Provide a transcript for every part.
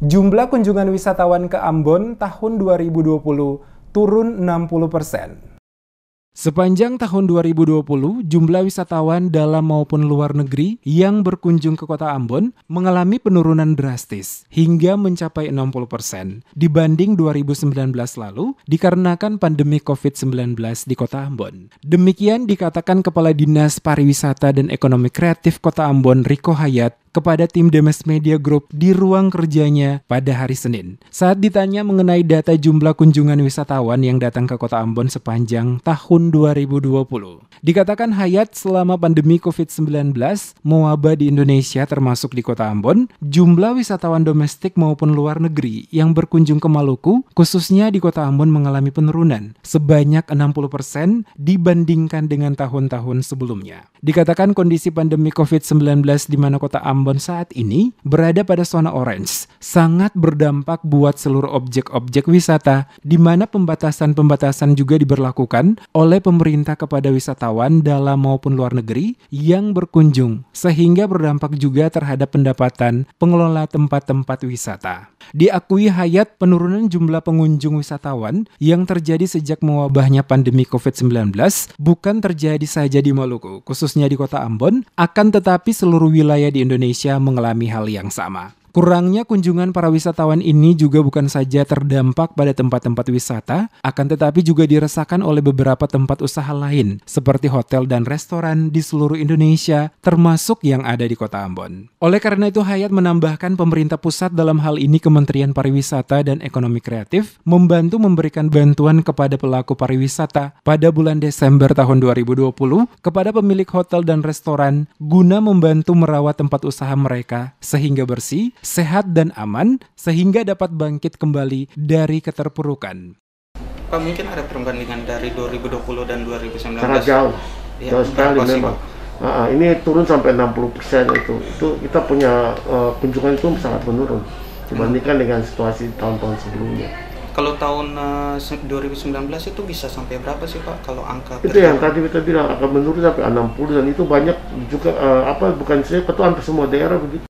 Jumlah kunjungan wisatawan ke Ambon tahun 2020 turun 60 persen. Sepanjang tahun 2020, jumlah wisatawan dalam maupun luar negeri yang berkunjung ke kota Ambon mengalami penurunan drastis hingga mencapai 60 persen dibanding 2019 lalu dikarenakan pandemi COVID-19 di kota Ambon. Demikian dikatakan Kepala Dinas Pariwisata dan Ekonomi Kreatif Kota Ambon Riko Hayat kepada tim Demes Media Group di ruang kerjanya pada hari Senin. Saat ditanya mengenai data jumlah kunjungan wisatawan yang datang ke kota Ambon sepanjang tahun 2020. Dikatakan Hayat selama pandemi COVID-19 mewabah di Indonesia termasuk di kota Ambon, jumlah wisatawan domestik maupun luar negeri yang berkunjung ke Maluku, khususnya di kota Ambon mengalami penurunan sebanyak 60% dibandingkan dengan tahun-tahun sebelumnya. Dikatakan kondisi pandemi COVID-19 di mana kota Ambon Ambon saat ini berada pada zona orange, sangat berdampak buat seluruh objek-objek wisata, di mana pembatasan-pembatasan juga diberlakukan oleh pemerintah kepada wisatawan dalam maupun luar negeri yang berkunjung, sehingga berdampak juga terhadap pendapatan pengelola tempat-tempat wisata. Diakui Hayat, penurunan jumlah pengunjung wisatawan yang terjadi sejak mewabahnya pandemi COVID-19 bukan terjadi saja di Maluku, khususnya di kota Ambon, akan tetapi seluruh wilayah di Indonesia Indonesia mengalami hal yang sama. Kurangnya kunjungan para wisatawan ini juga bukan saja terdampak pada tempat-tempat wisata, akan tetapi juga dirasakan oleh beberapa tempat usaha lain, seperti hotel dan restoran di seluruh Indonesia, termasuk yang ada di kota Ambon. Oleh karena itu, Hayat menambahkan pemerintah pusat dalam hal ini Kementerian Pariwisata dan Ekonomi Kreatif membantu memberikan bantuan kepada pelaku pariwisata pada bulan Desember tahun 2020 kepada pemilik hotel dan restoran guna membantu merawat tempat usaha mereka sehingga bersih sehat dan aman sehingga dapat bangkit kembali dari keterpurukan. Pak mungkin ada perbandingan dari 2020 dan 2019. Sangat jauh, ya, jauh sekali memang. Nah, ini turun sampai 60 persen itu. Itu kita punya uh, kunjungan itu sangat menurun dibandingkan hmm. dengan situasi tahun-tahun sebelumnya. Kalau tahun uh, eh, 2019 itu bisa sampai berapa sih Pak kalau angka? Itu yang tadi kita bilang akan menurun sampai 60 dan itu banyak juga uh, apa bukan saya ketuaan semua daerah begitu.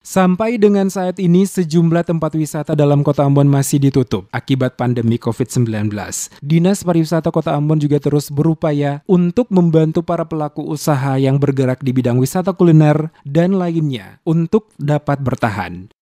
Sampai dengan saat ini, sejumlah tempat wisata dalam kota Ambon masih ditutup akibat pandemi COVID-19. Dinas Pariwisata Kota Ambon juga terus berupaya untuk membantu para pelaku usaha yang bergerak di bidang wisata kuliner dan lainnya untuk dapat bertahan.